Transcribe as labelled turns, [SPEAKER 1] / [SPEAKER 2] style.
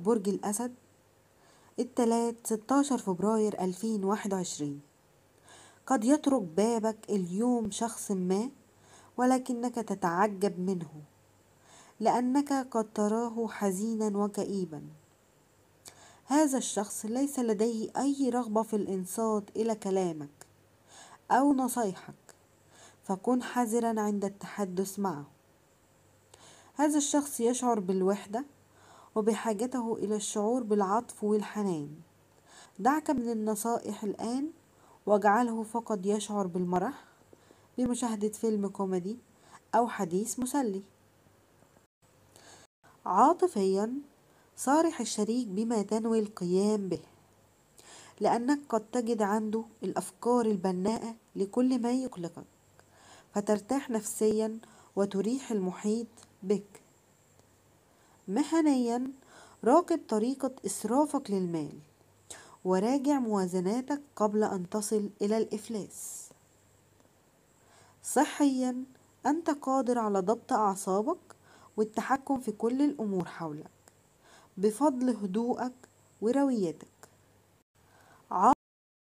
[SPEAKER 1] برج الأسد التلات 16 فبراير 2021 قد يطرق بابك اليوم شخص ما ولكنك تتعجب منه لأنك قد تراه حزينا وكئيبا هذا الشخص ليس لديه أي رغبة في الإنصات إلى كلامك أو نصيحك فكن حذرا عند التحدث معه هذا الشخص يشعر بالوحدة وبحاجته إلى الشعور بالعطف والحنان دعك من النصائح الآن واجعله فقط يشعر بالمرح بمشاهدة فيلم كوميدي أو حديث مسلي عاطفيا صارح الشريك بما تنوي القيام به لأنك قد تجد عنده الأفكار البناءة لكل ما يقلقك فترتاح نفسيا وتريح المحيط بك مهنيا راقب طريقة إسرافك للمال وراجع موازناتك قبل أن تصل إلى الإفلاس صحيا أنت قادر على ضبط أعصابك والتحكم في كل الأمور حولك بفضل هدوءك ورويتك